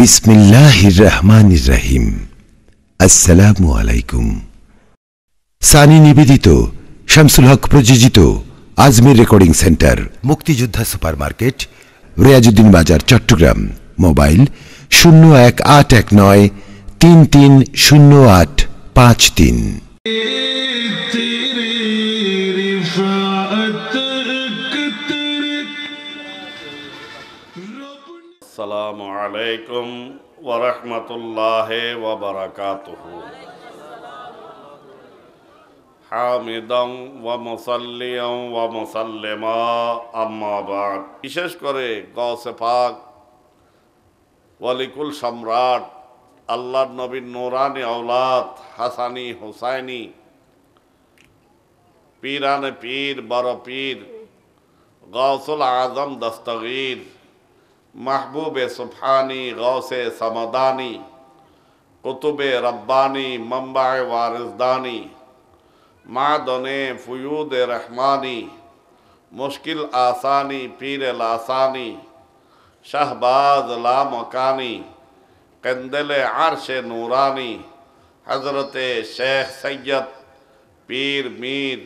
বিসমিল্লাহির রহমান রাহিম আসসালামু আলাইকুম সানি নিবেদিত শামসুল হক প্রযোজিত আজমির রেকর্ডিং সেন্টার মুক্তিযোদ্ধা super market Reazuddin Bazar Chittagong mobile শূন্য এক আট এক নয় তিন তিন শূন্য আট পাঁচ তিন السلام علیکم ورحمت اللہ وبرکاتہ حامدم ومسلما اما بعد اشش کرے پاک ولکل شمرات اللہ نبی نوران اولاد حسانی حسینی پیران پیر بر پیر غوث العظم دستغیر محبوب سبحانی غوث سمدانی قطب ربانی منبع وارزدانی معدن فیود رحمانی مشکل آسانی پیر لاسانی شہباز لا مکانی قندل عرش نورانی حضرت شیخ سید پیر میر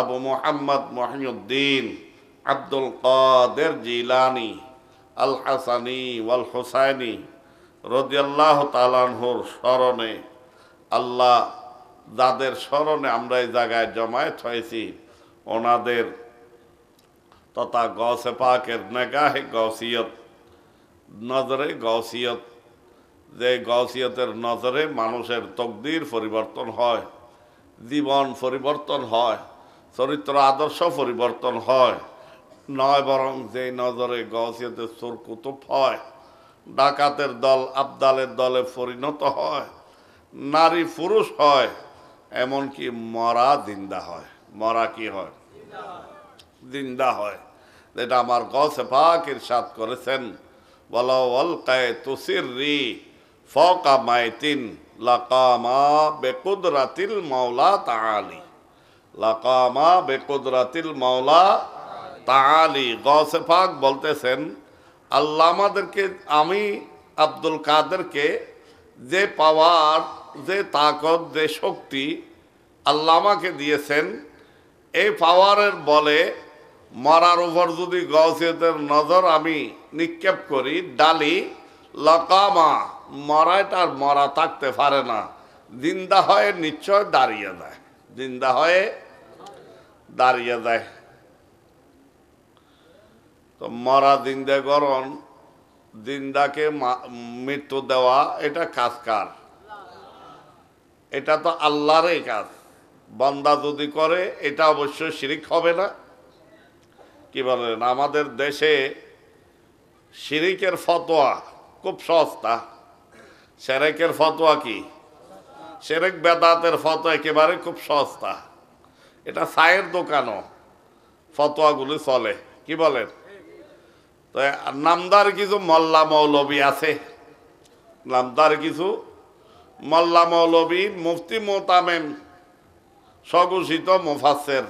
ابو محمد محی الدین عبد القادر جیلانی আল হাসানি ওয়াল হোসাইনি রদিয়াল্লাহ তালানহর স্মরণে আল্লাহ যাদের স্মরণে আমরা এই জায়গায় জমায়েত হয়েছি ওনাদের তথা গসে পাকের নেগাহে গসিয়ত নজরে গসিয়ত যে গসিয়তের নজরে মানুষের তকদির পরিবর্তন হয় জীবন পরিবর্তন হয় চরিত্র আদর্শ পরিবর্তন হয় নয় বরং যে নজরে গসিয়াতে সোর কুতুব হয় ডাকাতের দল আবদালের দলে পরিণত হয় নারী পুরুষ হয় এমনকি মরা জিন্দা হয় মরা কি হয় জিন্দা হয় যেটা আমার গসে পাক ইরশাদ করেছেন বলাওয়াল কায় তুসির রি ফকা মাইতিন লাকামা বেকুদরাতিল মাওলা তাআলি লাকামা বেকুদরাতিল মাওলা তালি গসে পাক বলতেছেন আল্লাহ আমাদেরকে আমি আব্দুল কাদেরকে যে পাওয়ার যে তাকত যে শক্তি আল্লাহ আমাকে দিয়েছেন এই পাওয়ারের বলে মরার উপর যদি গসিয়তের নজর আমি নিক্ষেপ করি ডালি লকামা মরাটার মরা থাকতে পারে না জিন্দা হয়ে নিশ্চয় দাঁড়িয়ে দেয় জিন্দা হয়ে দাঁড়িয়ে দেয় তো মরা জিন্দাগরণ জিন্দাকে মৃত্যু দেওয়া এটা কাজ কার এটা তো আল্লাহরই কাজ বন্দা যদি করে এটা অবশ্য শিরিক হবে না কি বলেন আমাদের দেশে শিরিকের ফতোয়া খুব সস্তা সেরেকের ফতোয়া কি সেরেক বেদাতের ফতোয়া একেবারে খুব সস্তা এটা সায়ের দোকানও ফতোয়াগুলি চলে কি বলেন তো নামদার কিছু মোল্লা মৌলবী আছে নামদার কিছু মোল্লা মৌলবী মুফতি মোতামেম স্বঘোষিত মুফাসের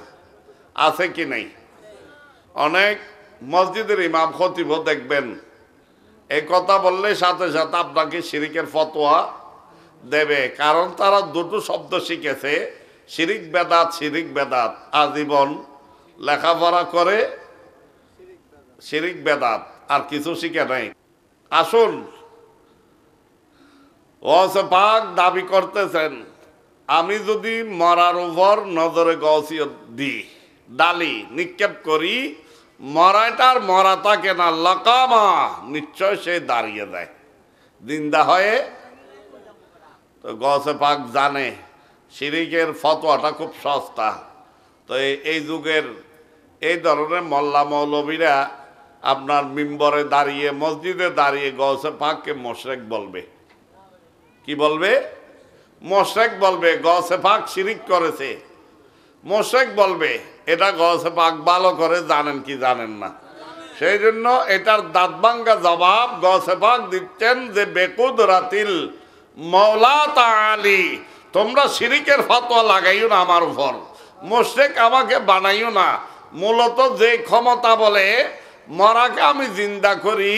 আছে কি নাই অনেক মসজিদের ইমাম খতিব দেখবেন এই কথা বললে সাথে সাথে আপনাকে শিরিকের ফতোয়া দেবে কারণ তারা দুটো শব্দ শিখেছে শিরিক বেদাত শিরিক বেদাত আজীবন লেখাপড়া করে শিরিক বেদাত আর কিছু শিখে নাই আসুন পাক দাবি করতেছেন আমি যদি মরার উপর নজরে গসিয়ত দিই ডালি নিক্ষেপ করি মরাটার মরা তাকে না লকামা নিশ্চয় সে দাঁড়িয়ে দেয় দা হয়ে তো গসে পাক জানে শিরিকের ফতোয়াটা খুব সস্তা তো এই যুগের এই ধরনের মোল্লা মৌলবীরা আপনার মিম্বরে দাঁড়িয়ে মসজিদে দাঁড়িয়ে গৌসে পাককে মশরেক বলবে কি বলবে মশরেক বলবে গৌসে পাক শিরিক করেছে মশরেক বলবে এটা গৌসে পাক ভালো করে জানেন কি জানেন না সেই জন্য এটার দাঁতবাঙ্গা জবাব গৌসে পাক দিচ্ছেন যে বেকুদ রাতিল মৌলা তালি তোমরা শিরিকের ফতোয়া লাগাইও না আমার উপর মশরেক আমাকে বানাইও না মূলত যে ক্ষমতা বলে মরাকে আমি জিন্দা করি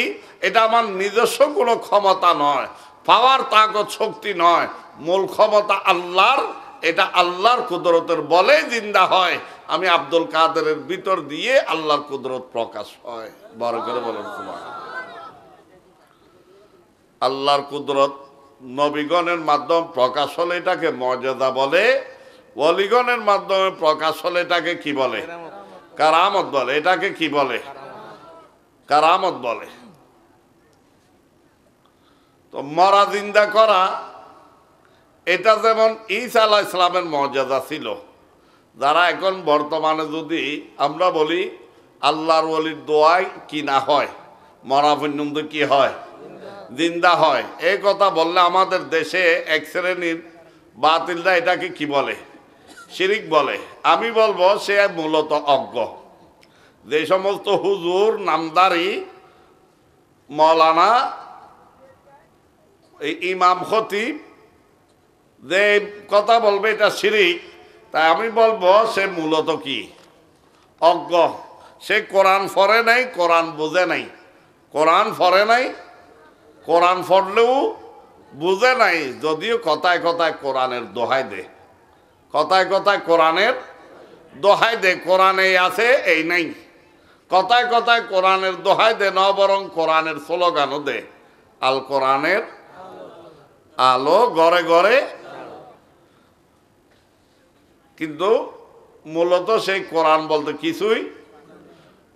এটা আমার নিজস্ব কোনো ক্ষমতা নয় পাওয়ার তাগত শক্তি নয় মূল ক্ষমতা আল্লাহর এটা আল্লাহর কুদরতের বলে জিন্দা হয় আমি আব্দুল কাদেরের ভিতর দিয়ে আল্লাহর কুদরত প্রকাশ হয় বড় করে বলেন তোমার আল্লাহর কুদরত নবীগণের মাধ্যম প্রকাশ হলে এটাকে মর্যাদা বলে অলিগণের মাধ্যমে প্রকাশ হলে এটাকে কি বলে কারামত বলে এটাকে কি বলে কারামত বলে তো মরা জিন্দা করা এটা যেমন ঈসা আলাহ ইসলামের মর্যাদা ছিল যারা এখন বর্তমানে যদি আমরা বলি আল্লাহর অলির দোয়ায় কি না হয় মরা পর্যন্ত কি হয় জিন্দা হয় এই কথা বললে আমাদের দেশে এক শ্রেণীর বাতিলদা এটাকে কি বলে শিরিক বলে আমি বলবো সে মূলত অজ্ঞ যে সমস্ত হুজুর নামদারি মৌলানা ইমাম খতিব যে কথা বলবে এটা শিরিক তাই আমি বলবো সে মূলত কি অজ্ঞ সে কোরআন ফরে নাই কোরআন বুঝে নাই কোরআন ফরে নাই কোরআন ফরলেও বুঝে নাই যদিও কথায় কথায় কোরআনের দোহাই দে কথায় কথায় কোরআনের দোহাই দে কোরআনে আছে এই নাই কথায় কথায় কোরআনের দোহাই দে না বরং কোরআনের স্লোগানও দে আল কোরআনের আলো গড়ে গড়ে কিন্তু মূলত সেই কোরআন বলতে কিছুই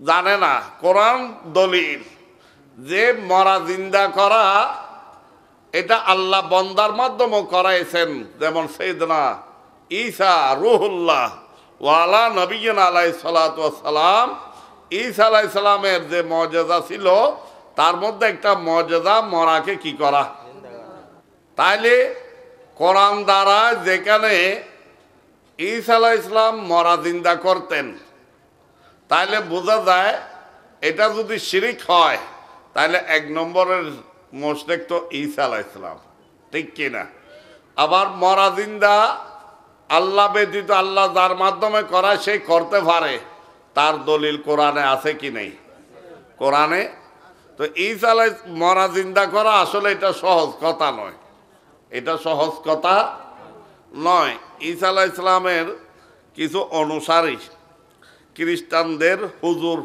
জানে না কোরআন দলিল যে মরা জিন্দা করা এটা আল্লাহ বন্দার মাধ্যমে করাইছেন যেমন সেদনা ঈশা রুহুল্লাহ ওয়ালা নবীন আলাই সালাম ঈসা ইসলামের যে মর্যাদা ছিল তার মধ্যে একটা মর্যাদা মরাকে কি করা তাইলে কোরআন দ্বারা যেখানে ঈসা আলাহ ইসলাম মরা জিন্দা করতেন তাহলে বোঝা যায় এটা যদি শিরিক হয় তাহলে এক নম্বরের মোশেক তো ঈসা আলাহ ইসলাম ঠিক কিনা আবার মরা জিন্দা আল্লাহ ব্যতীত আল্লাহ যার মাধ্যমে করা সেই করতে পারে তার দলিল কোরআনে আছে কি নেই কোরআনে তো এই চালায় মরা জিন্দা করা আসলে এটা সহজ কথা নয় এটা সহজ কথা নয় ঈসা আলাহ ইসলামের কিছু অনুসারী খ্রিস্টানদের হুজুর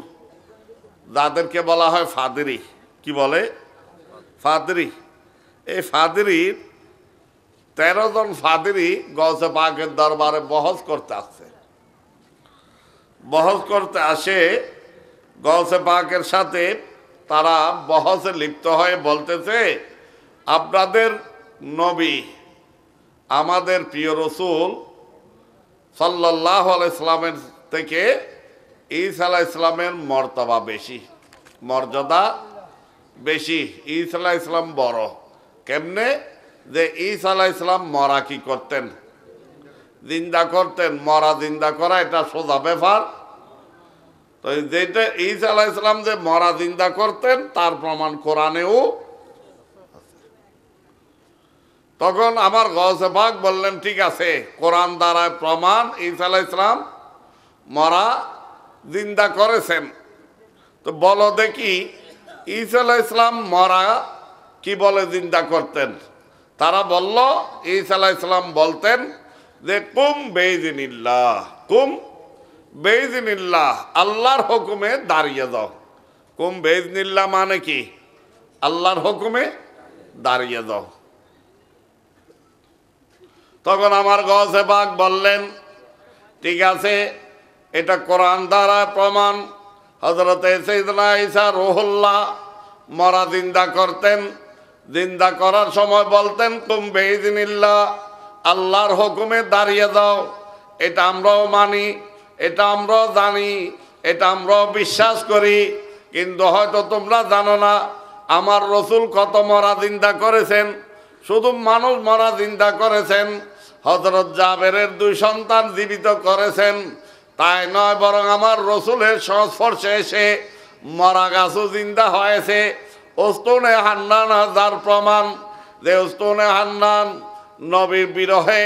যাদেরকে বলা হয় ফাদরি কি বলে ফাদরি এই ফাদরির তেরো জন ফাদরি গজে বাঘের দরবারে বহজ করতে আসছে বহস করতে আসে গসে পাকের সাথে তারা বহসে লিপ্ত হয়ে বলতেছে আপনাদের নবী আমাদের প্রিয় রসুল সাল্লাহ আলাইসলামের থেকে ঈসা আলাহ ইসলামের মর্তবা বেশি মর্যাদা বেশি ঈসা আলাহ ইসলাম বড় কেমনে যে ঈসা আলাহ ইসলাম মরা কি করতেন জিন্দা করতেন মরা জিন্দা করা এটা সোজা ব্যাপার তো যেটা ঈসা আলাহ ইসলাম যে মরা জিন্দা করতেন তার প্রমাণ কোরআনেও তখন আমার ভাগ বললেন ঠিক আছে কোরআন দ্বারায় প্রমাণ ঈসা আলাহ ইসলাম মরা জিন্দা করেছেন তো বলো দেখি ঈসা আলাহ ইসলাম মরা কি বলে জিন্দা করতেন তারা বলল ঈসা আলাহ ইসলাম বলতেন যে কুম বেদিনিল্লাহ কুম বেদিনিল্লাহ আল্লাহর হুকুমে দাঁড়িয়ে যাও কুম বেদিনিল্লাহ মানে কি আল্লাহর হুকুমে দাঁড়িয়ে যাও তখন আমার গসে বাঘ বললেন ঠিক আছে এটা কোরআন দ্বারা প্রমাণ হজরত ইসা রোহুল্লাহ মরা জিন্দা করতেন জিন্দা করার সময় বলতেন কুম্ভে ইদিনিল্লা আল্লাহর হুকুমে দাঁড়িয়ে দাও এটা আমরাও মানি এটা আমরাও জানি এটা আমরাও বিশ্বাস করি কিন্তু হয়তো তোমরা জানো না আমার রসুল কত মরা জিন্দা করেছেন শুধু মানুষ মরা জিন্দা করেছেন হজরত জাবেরের দুই সন্তান জীবিত করেছেন তাই নয় বরং আমার রসুলের সংস্পর্শে এসে মরা গাছও জিন্দা হয়েছে ওস্তনে হান্নান হাজার প্রমাণ যে ওস্তনে হান্নান নবীর বিরহে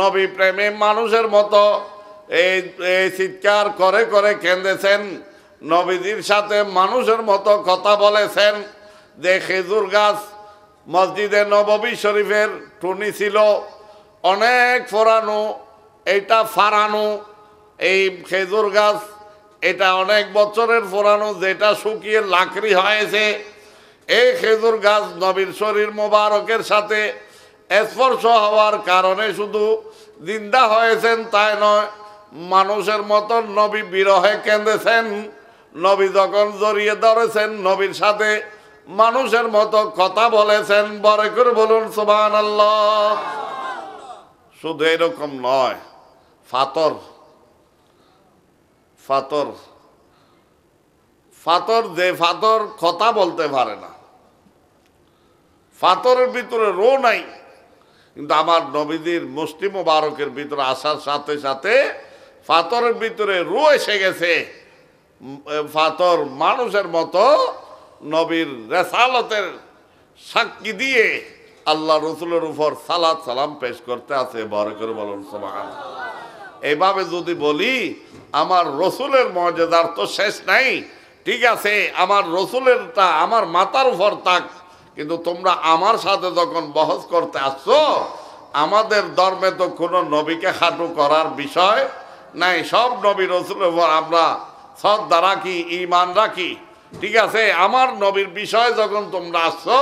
নবী প্রেমে মানুষের মতো এই এই চিৎকার করে করে কেঁদেছেন নবীজির সাথে মানুষের মতো কথা বলেছেন যে খেজুর গাছ মসজিদে নববী শরীফের টুনি ছিল অনেক ফোরানো এটা ফারানো এই খেজুর গাছ এটা অনেক বছরের ফোরানো যেটা শুকিয়ে লাকড়ি হয়েছে এই খেজুর গাছ নবীর শরীর মোবারকের সাথে স্পর্শ হওয়ার কারণে শুধু জিন্দা হয়েছেন তাই নয় মানুষের মতো নবী বিরহে কেঁদেছেন নবী যখন জড়িয়ে ধরেছেন নবীর সাথে মানুষের মতো কথা বলেছেন বরে করে বলুন সুবান আল্লাহ শুধু এরকম নয় ফাতর ফাতর ফাতর যে ফাতর কথা বলতে পারে না ফাতরের ভিতরে রো নাই কিন্তু আমার নবীদের মুষ্টি বারকের ভিতরে আসার সাথে সাথে ফাতরের ভিতরে রু এসে গেছে ফাতর মানুষের মতো নবীর রেসালতের সাক্ষী দিয়ে আল্লাহ রসুলের উপর সালাদ সালাম পেশ করতে আছে বড় করে বলুন সমান এইভাবে যদি বলি আমার রসুলের মর্যাদার তো শেষ নাই ঠিক আছে আমার রসুলেরটা আমার মাতার উপর তাক কিন্তু তোমরা আমার সাথে যখন বহস করতে আসছো আমাদের ধর্মে তো কোনো নবীকে হাঁটু করার বিষয় নাই সব নবী রসুল আমরা শ্রদ্ধা রাখি ইমান রাখি ঠিক আছে আমার নবীর বিষয় যখন তোমরা আসছো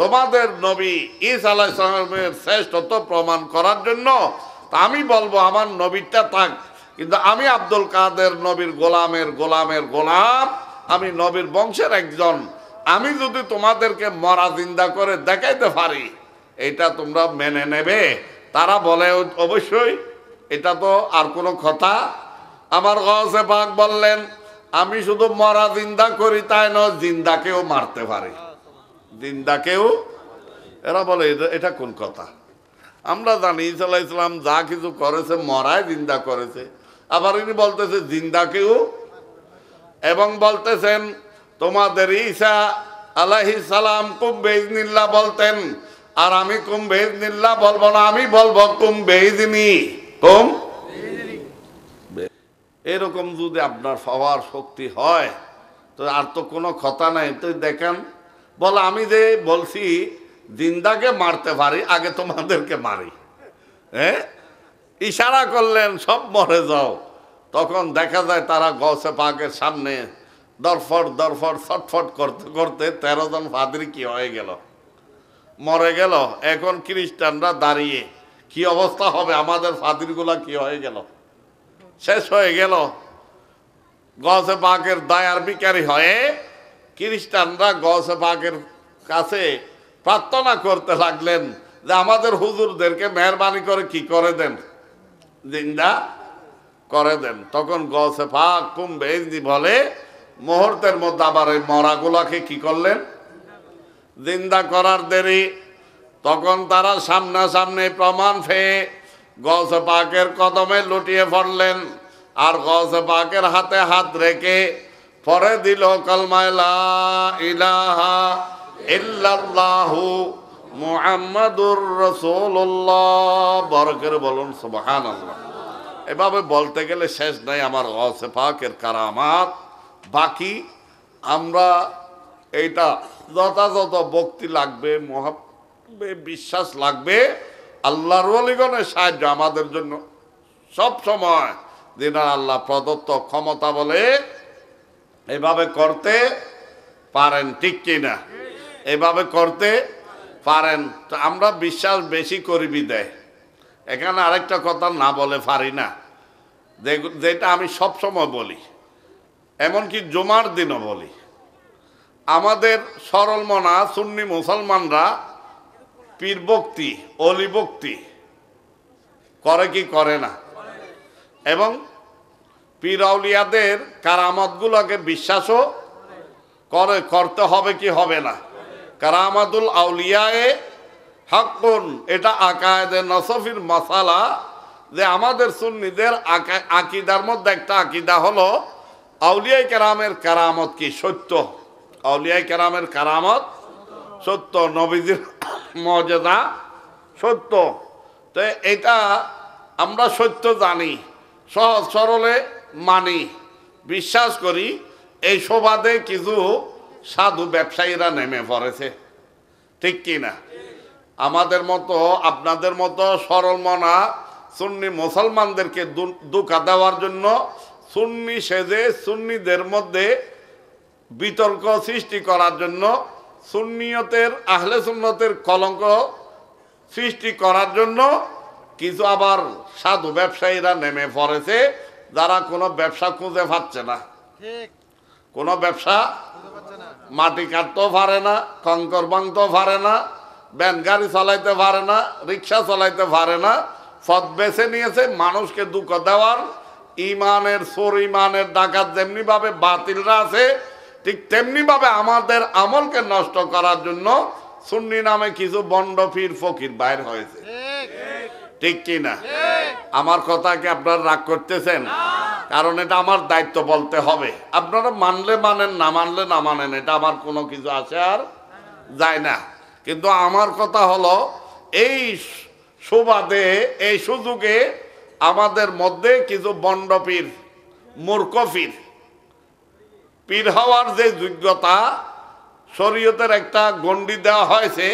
তোমাদের নবী ইস আলাইসলামের শ্রেষ্ঠত্ব প্রমাণ করার জন্য আমি বলবো আমার নবীরটা থাক কিন্তু আমি আব্দুল কাদের নবীর গোলামের গোলামের গোলাম আমি নবীর বংশের একজন আমি যদি তোমাদেরকে মরা জিন্দা করে দেখাইতে পারি এটা তোমরা মেনে নেবে তারা বলে অবশ্যই এটা তো আর কোনো কথা আমার গজে পাক বললেন আমি শুধু মরা জিন্দা করি তাই নয় জিন্দাকেও মারতে পারি জিন্দাকেও এরা বলে এটা কোন কথা আমরা জানি ইসাল্লাহ ইসলাম যা কিছু করেছে মরায় জিন্দা করেছে আবার ইনি বলতেছে জিন্দাকেও এবং বলতেছেন তোমাদের ঈসা আলাহি সালাম কুম্ভেজনিল্লা বলতেন আর আমি কুম্ভেজনিল্লা বলবো না আমি বলবো কুম্ভেজনি কুম এরকম যদি আপনার পাওয়ার শক্তি হয় তো আর তো কোনো কথা নাই তো দেখেন বল আমি যে বলছি জিন্দাকে মারতে পারি আগে তোমাদেরকে মারি হ্যাঁ ইশারা করলেন সব মরে যাও তখন দেখা যায় তারা গসে পাকের সামনে দরফট দরফট ছটফট করতে করতে তেরো জন ফাদরি কি হয়ে গেল মরে গেল এখন খ্রিস্টানরা দাঁড়িয়ে কি অবস্থা হবে আমাদের ফাদিরগুলা কি হয়ে গেল শেষ হয়ে গেল গসে পাকের দায়ার বিকারী হয়ে খ্রিস্টানরা গসে পাকের কাছে প্রার্থনা করতে লাগলেন যে আমাদের হুজুরদেরকে মেহরবানি করে কি করে দেন জিন্দা করে দেন তখন গসে পাক কুম্ভে বলে মুহূর্তের মধ্যে আবার ওই মরাগুলাকে কি করলেন জিন্দা করার দেরি তখন তারা সামনাসামনি প্রমাণ ফেয়ে গস পাকের কদমে লুটিয়ে পড়লেন আর গস পাকের হাতে হাত রেখে পরে দিল কলমায়লা ইলাহা ইল্লাল্লাহু মুহাম্মাদুর রাসূলুল্লাহ বরকের বলুন সুবহানাল্লাহ এভাবে বলতে গেলে শেষ নাই আমার গছ পাকের কারামাত বাকি আমরা এইটা যথাযথ ভক্তি লাগবে মহা বিশ্বাস লাগবে আল্লাহর অলিগণের সাহায্য আমাদের জন্য সব সময় দিনা আল্লাহ প্রদত্ত ক্ষমতা বলে এভাবে করতে পারেন ঠিক কিনা এভাবে করতে পারেন তো আমরা বিশ্বাস বেশি করিবি দেয় এখানে আরেকটা কথা না বলে পারি না যেটা আমি সবসময় বলি এমনকি জমার দিনও বলি আমাদের সরল মনা সুন্নি মুসলমানরা পীরভক্তি অলিভক্তি করে কি করে না এবং পীরাউলিয়াদের কারামতগুলোকে বিশ্বাসও করে করতে হবে কি হবে না কারামাতুল আউলিয়ায়ে হাক্কুন এটা আকায়দে নসফির মশালা যে আমাদের সুন্নিদের আকিদার মধ্যে একটা আকিদা হলো আউলিয়াই কেরামের কারামত কি সত্য আউলিয়াই কেরামের কারামত সত্য নবীজির মর্যাদা সত্য তো এটা আমরা সত্য জানি সহজ সরলে মানি বিশ্বাস করি এই সবাদে কিছু সাধু ব্যবসায়ীরা নেমে পড়েছে ঠিক কি না আমাদের মতো আপনাদের মতো সরল মনা সুন্নি মুসলমানদেরকে দুকা দেওয়ার জন্য সুন্নি সেজে সুন্নিদের মধ্যে বিতর্ক সৃষ্টি করার জন্য সুন্নিয়তের আহলে সুন্নতের কলঙ্ক সৃষ্টি করার জন্য কিছু আবার সাধু ব্যবসায়ীরা নেমে পড়েছে যারা কোনো ব্যবসা খুঁজে পাচ্ছে না কোনো ব্যবসা মাটি কাটতেও পারে না কঙ্কর বাংতেও পারে না ব্যান গাড়ি চালাইতে পারে না রিক্সা চালাইতে পারে না পথ বেছে নিয়েছে মানুষকে দুঃখ দেওয়ার ইমানের সোর ইমানের ডাকাত যেমনি ভাবে বাতিলরা আছে ঠিক তেমনি ভাবে আমাদের আমলকে নষ্ট করার জন্য সুন্নি নামে কিছু বন্ড ফির ফকির বাইর হয়েছে ঠিক কি না আমার কথা কি আপনারা রাগ করতেছেন কারণ এটা আমার দায়িত্ব বলতে হবে আপনারা মানলে মানেন না মানলে না মানেন এটা আমার কোনো কিছু আছে আর যায় না কিন্তু আমার কথা হলো এই সুবাদে এই সুযোগে আমাদের মধ্যে কিছু বন্ডপীর মূর্খপীর পীর হওয়ার যে যোগ্যতা শরীয়তের একটা গণ্ডি দেওয়া হয়েছে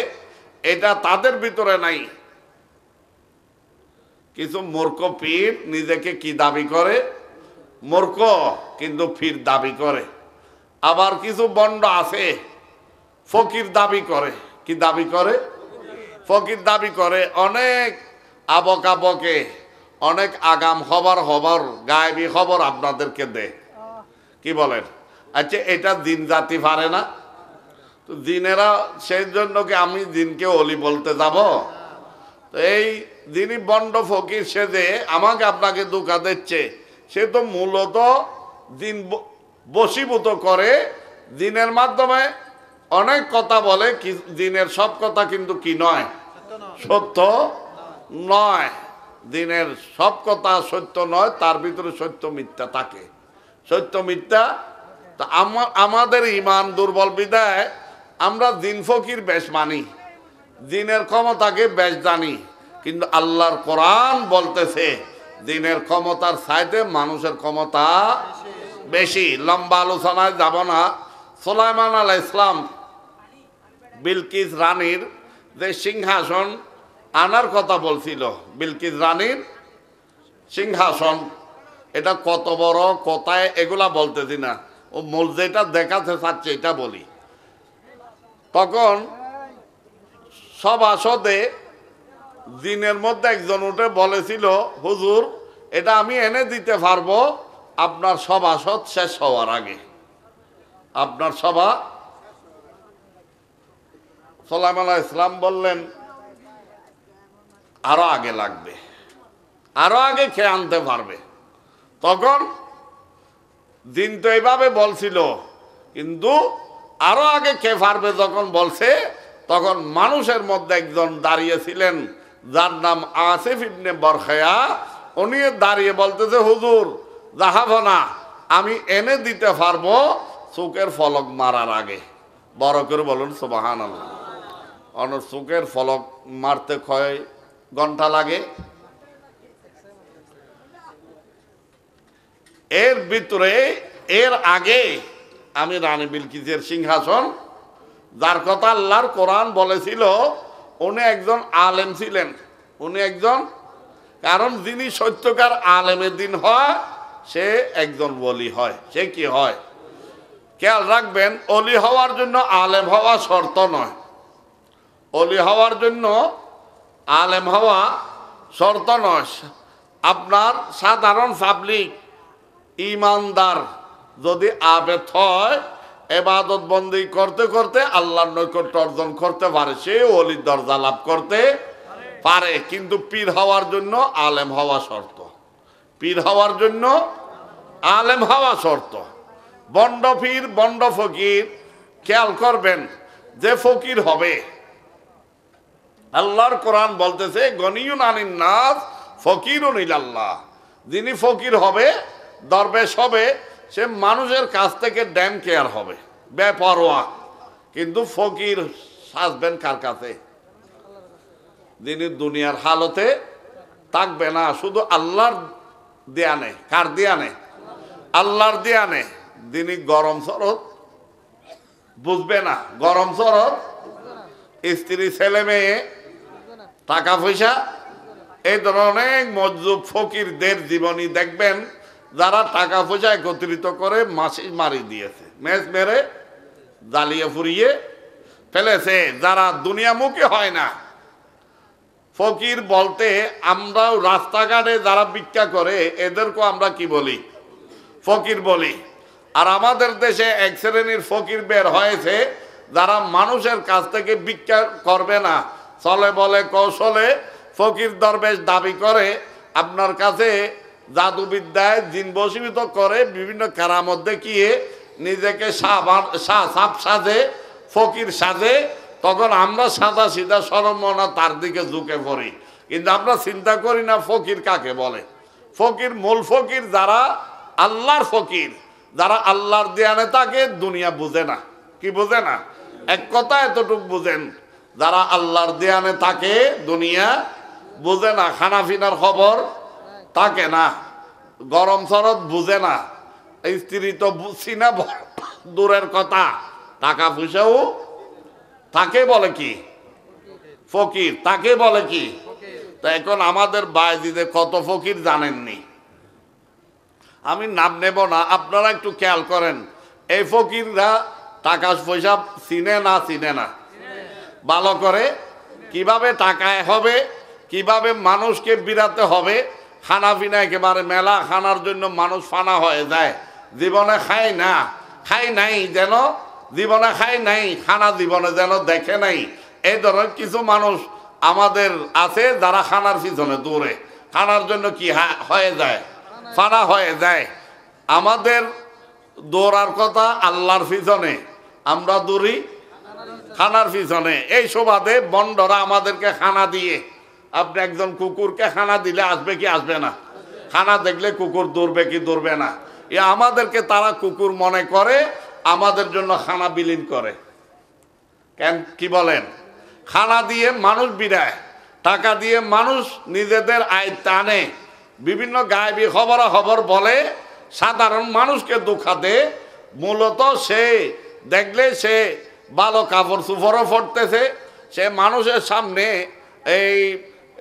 এটা তাদের ভিতরে নাই কিছু মূর্খ পীর নিজেকে কি দাবি করে মূর্খ কিন্তু ফির দাবি করে আবার কিছু বন্ড আছে ফকির দাবি করে কি দাবি করে ফকির দাবি করে অনেক আবকাবকে অনেক আগাম হবার হবার গায়েবি খবর আপনাদেরকে দেয় কি বলেন আচ্ছা এটা দিন জাতি পারে না তো দিনেরা সেই জন্য কি আমি দিনকে অলি বলতে যাব তো এই দিনই বন্ড ফকির সে যে আমাকে আপনাকে দুঃখা দিচ্ছে সে তো মূলত দিন বসীভূত করে দিনের মাধ্যমে অনেক কথা বলে দিনের সব কথা কিন্তু কি নয় সত্য নয় দিনের সব কথা সত্য নয় তার ভিতরে সত্য মিথ্যা থাকে সত্য মিথ্যা আমাদের ইমান দুর্বল বিদায় আমরা দিন ফকির বেশ মানি দিনের ক্ষমতাকে বেশ জানি কিন্তু আল্লাহর কোরআন বলতেছে দিনের ক্ষমতার সাইতে মানুষের ক্ষমতা বেশি লম্বা আলোচনায় যাব না সোলাইমান আল ইসলাম বিলকিস রানীর যে সিংহাসন আনার কথা বলছিল বিলকিস রানীর সিংহাসন এটা কত বড় কোথায় এগুলা বলতেছি না ও মূল যেটা দেখাতে চাচ্ছে এটা বলি তখন সব আসদে দিনের মধ্যে একজন উঠে বলেছিল হুজুর এটা আমি এনে দিতে পারবো আপনার সভাসদ শেষ হওয়ার আগে আপনার সভা সালাম আলাহ ইসলাম বললেন আরও আগে লাগবে আরও আগে খেয়ে আনতে পারবে তখন দিন তো এইভাবে বলছিল কিন্তু আরও আগে খেয়ে পারবে যখন বলছে তখন মানুষের মধ্যে একজন দাঁড়িয়েছিলেন যার নাম আসিফ ইবনে বরখয়া উনি দাঁড়িয়ে বলতেছে হুজুর জাহাবনা আমি এনে দিতে পারবো চোখের ফলক মারার আগে বড় করে বলুন সুবাহান আল্লাহ অন চোখের ফলক মারতে ক্ষয় ঘন্টা লাগে এর ভিতরে এর আগে আমি রানী বিলকিসের সিংহাসন যার কথা আল্লাহর কোরআন বলেছিল উনি একজন আলেম ছিলেন উনি একজন কারণ যিনি সত্যকার আলেমের দিন হয় সে একজন বলি হয় সে কি হয় খেয়াল রাখবেন অলি হওয়ার জন্য আলেম হওয়া শর্ত নয় অলি হওয়ার জন্য আলেম হওয়া শর্ত নয় আপনার সাধারণ পাবলিক ইমানদার যদি আবেদ হয় এবাদত বন্দি করতে করতে আল্লাহর নৈকট্য অর্জন করতে পারে সে অলির দরজা লাভ করতে পারে কিন্তু পীর হওয়ার জন্য আলেম হওয়া শর্ত পীর হওয়ার জন্য আলেম হওয়া শর্ত বন্ড পীর বন্ড ফকির খেয়াল করবেন যে ফকির হবে আল্লাহর কোরআন বলতেছে গনিউন আনিন নাজ ফকির আল্লাহ যিনি ফকির হবে দরবেশ হবে সে মানুষের কাছ থেকে ড্যাম কেয়ার হবে ব্যাপার কিন্তু ফকির সাজবেন কার কাছে যিনি দুনিয়ার হালতে থাকবে না শুধু আল্লাহর দেয়া নেই কার দেয়া নেই আল্লাহর দেয়া নেই যিনি গরম সরত বুঝবে না গরম সরত স্ত্রী ছেলে মেয়ে টাকা পয়সা এই ধরনের অনেক মজলুব ফকিরদের জীবনী দেখবেন যারা টাকা পয়সা একত্রিত করে মাসি মারি দিয়েছে ম্যাচ মেরে জালিয়ে ফুরিয়ে ফেলেছে যারা দুনিয়ামুখী হয় না ফকির বলতে আমরাও রাস্তাঘাটে যারা ভিক্ষা করে এদেরকেও আমরা কি বলি ফকির বলি আর আমাদের দেশে এক শ্রেণীর ফকির বের হয়েছে যারা মানুষের কাছ থেকে ভিক্ষা করবে না চলে বলে কৌশলে ফকির দরবেশ দাবি করে আপনার কাছে জাদুবিদ্যায় জিন বসীভূত করে বিভিন্ন কারামত দেখিয়ে নিজেকে সাপ সাজে ফকির সাজে তখন আমরা সাদা সিধা সরমনা তার দিকে ঝুঁকে পড়ি কিন্তু আমরা চিন্তা করি না ফকির কাকে বলে ফকির মূল ফকির যারা আল্লাহর ফকির যারা আল্লাহর দেয়ানে তাকে দুনিয়া বুঝে না কি বুঝে না এক কথা এতটুক বুঝেন যারা আল্লাহর দেয়ানে থাকে দুনিয়া বুঝে না খানাফিনার খবর থাকে না গরম সরদ বুঝে না স্ত্রী তো বুঝছি না দূরের কথা টাকা পয়সাও তাকে বলে কি ফকির তাকে বলে কি তা এখন আমাদের বায়জিদে কত ফকির জানেননি আমি নাম নেব না আপনারা একটু খেয়াল করেন এই ফকিররা টাকা পয়সা চিনে না চিনে না ভালো করে কিভাবে টাকায় হবে কিভাবে মানুষকে বিরাতে হবে খানা পিনা একেবারে মেলা খানার জন্য মানুষ ফানা হয়ে যায় জীবনে খায় না খায় নাই যেন জীবনে খায় নাই খানা জীবনে যেন দেখে নাই এই ধরনের কিছু মানুষ আমাদের আছে যারা খানার পিছনে দৌড়ে খানার জন্য কি হয়ে যায় ফানা হয়ে যায় আমাদের দৌড়ার কথা আল্লাহর পিছনে আমরা দৌড়ি খানার পিছনে এই সুবাদে বন্ডরা আমাদেরকে খানা দিয়ে আপনি একজন কুকুরকে খানা দিলে আসবে কি আসবে না খানা দেখলে কুকুর দৌড়বে কি দৌড়বে না এ আমাদেরকে তারা কুকুর মনে করে আমাদের জন্য খানা বিলীন করে কেন কি বলেন খানা দিয়ে মানুষ বিদায় টাকা দিয়ে মানুষ নিজেদের আয় টানে বিভিন্ন গায়েবী খবর খবর বলে সাধারণ মানুষকে দুঃখা দে মূলত সে দেখলে সে ভালো কাপড় সুফরও পড়তেছে সে মানুষের সামনে এই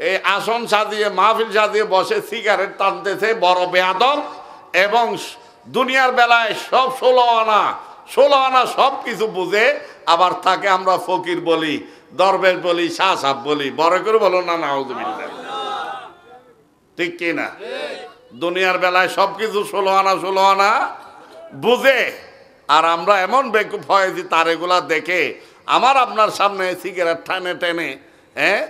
এই আসন সাজিয়ে মাহফিল সাজিয়ে বসে সিগারেট টানতেছে বড় বেয়াদব এবং দুনিয়ার বেলায় সব ষোলো আনা ষোলো আনা সব কিছু বুঝে আবার তাকে আমরা ফকির বলি দরবেশ বলি শাহ সাপ বলি বড় করে বলো না না ঠিক কি না দুনিয়ার বেলায় সব কিছু ষোলো আনা ষোলো আনা বুঝে আর আমরা এমন বেকুব হয় যে তার এগুলা দেখে আমার আপনার সামনে সিগারেট টানে টেনে হ্যাঁ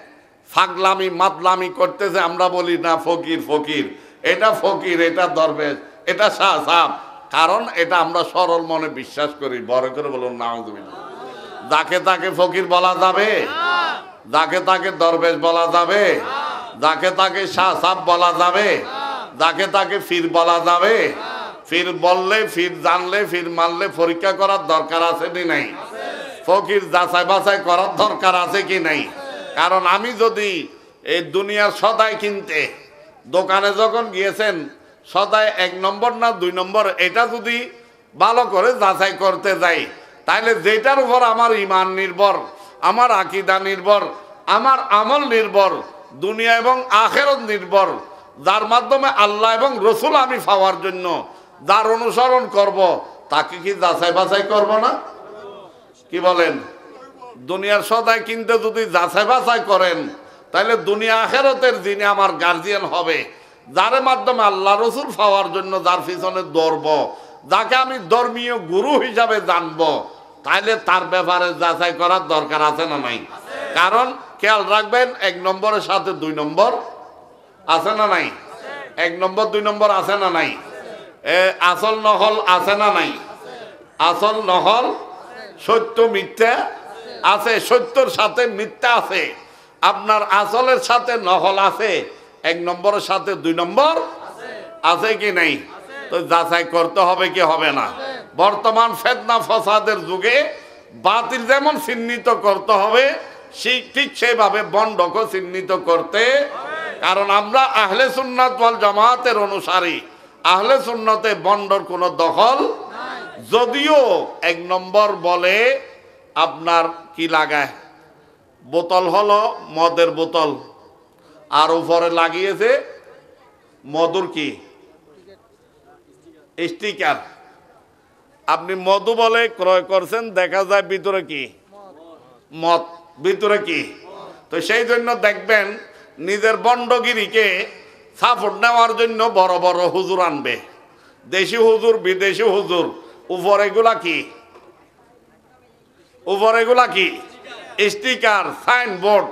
ফাগলামি মাতলামি করতেছে আমরা বলি না ফকির ফকির এটা ফকির এটা দরবেশ এটা শাহ কারণ এটা আমরা সরল মনে বিশ্বাস করি বড় করে বলুন নাউজুবিন যাকে তাকে ফকির বলা যাবে যাকে তাকে দরবেশ বলা যাবে যাকে তাকে শাহ বলা যাবে যাকে তাকে ফির বলা যাবে ফির বললে ফির জানলে ফির মানলে পরীক্ষা করার দরকার আছে কি নাই ফকির যাচাই বাছাই করার দরকার আছে কি নাই কারণ আমি যদি এই দুনিয়ার সদায় কিনতে দোকানে যখন গিয়েছেন সদায় এক নম্বর না দুই নম্বর এটা যদি ভালো করে যাচাই করতে যাই তাহলে যেটার উপর আমার ইমান নির্ভর আমার আকিদা নির্ভর আমার আমল নির্ভর দুনিয়া এবং আখেরত নির্ভর যার মাধ্যমে আল্লাহ এবং রসুল আমি পাওয়ার জন্য যার অনুসরণ করব তাকে কি যাচাই বাছাই করব না কি বলেন দুনিয়ার সদায় কিনতে যদি যাচাই বাছাই করেন তাহলে দুনিয়া আখেরতের যিনি আমার গার্জিয়ান হবে যার মাধ্যমে আল্লাহ রসুল পাওয়ার জন্য যার পিছনে দৌড়ব যাকে আমি ধর্মীয় গুরু হিসাবে জানব তাহলে তার ব্যাপারে যাচাই করার দরকার আছে না নাই কারণ খেয়াল রাখবেন এক নম্বরের সাথে দুই নম্বর আছে না নাই এক নম্বর দুই নম্বর আছে না নাই আসল নহল আছে না নাই আসল নহল সত্য মিথ্যা আছে সত্যর সাথে মিথ্যা আছে আপনার আসলের সাথে নহল আছে এক নম্বরের সাথে দুই নম্বর আছে কি নাই তো যাচাই করতে হবে কি হবে না বর্তমান ফেদনা ফসাদের যুগে বাতিল যেমন চিহ্নিত করতে হবে ঠিক সেইভাবে বন্ডকে চিহ্নিত করতে কারণ আমরা আহলে সুন্নাত জামাতের অনুসারী আহলে সুন্নতে বন্ডর কোনো দখল যদিও এক নম্বর বলে আপনার কি লাগায় বোতল হলো মদের বোতল আর উপরে লাগিয়েছে মধুর কি স্টিকার আপনি মধু বলে ক্রয় করছেন দেখা যায় ভিতরে কি মদ ভিতরে কি তো সেই জন্য দেখবেন নিজের বন্ডগিরিকে সাপোর্ট নেওয়ার জন্য বড় বড় হুজুর আনবে দেশি হুজুর বিদেশি হুজুর উপরে গুলা কি উপরে গুলা কি স্টিকার সাইনবোর্ড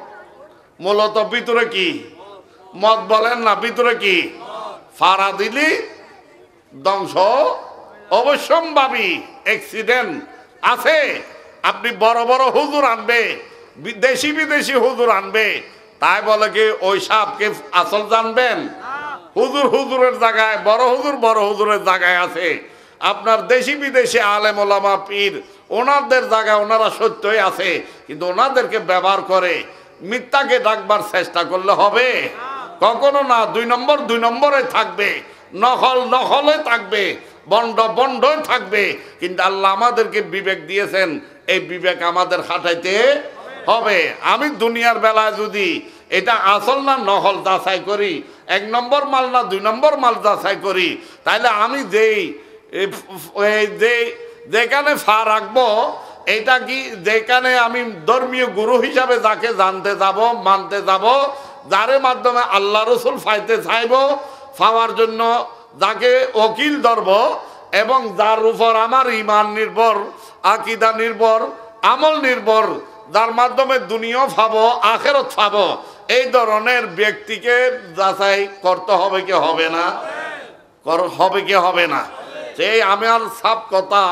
মূলত ভিতরে কি মত বলেন না ভিতরে কি ফাড়া দিলি ধ্বংস অবশ্যম্ভাবী অ্যাক্সিডেন্ট আছে আপনি বড় বড় হুজুর আনবে দেশি বিদেশি হুজুর আনবে তাই বলে কি ওই সাপকে আসল জানবেন হুজুর হুজুরের জায়গায় বড় হুজুর বড় হুজুরের জায়গায় আছে আপনার দেশি বিদেশি আলেম ওলামা পীর ওনাদের জায়গায় ওনারা সত্যই আছে কিন্তু ওনাদেরকে ব্যবহার করে মিথ্যাকে ডাকবার চেষ্টা করলে হবে কখনো না দুই নম্বর দুই নম্বরে থাকবে নখল নখলে থাকবে বন্ড বন্ড থাকবে কিন্তু আল্লাহ আমাদেরকে বিবেক দিয়েছেন এই বিবেক আমাদের হাঁটাইতে হবে আমি দুনিয়ার বেলা যদি এটা আসল না নহল যাচাই করি এক নম্বর মাল না দুই নম্বর মাল যাচাই করি তাহলে আমি যেই যেখানে ফা রাখবো এটা কি যেখানে আমি ধর্মীয় গুরু হিসাবে যাকে জানতে যাব মানতে যাব যার মাধ্যমে আল্লাহ রসুল ফাইতে চাইব ফাওয়ার জন্য যাকে ওকিল ধরব এবং যার উপর আমার ইমান নির্ভর আকিদা নির্ভর আমল নির্ভর যার মাধ্যমে দুনিয়াও ফাবো আখেরত ফাবো এই ধরনের ব্যক্তিকে যাচাই করতে হবে কি হবে না হবে কি হবে না সেই আমি আর সাপ কথা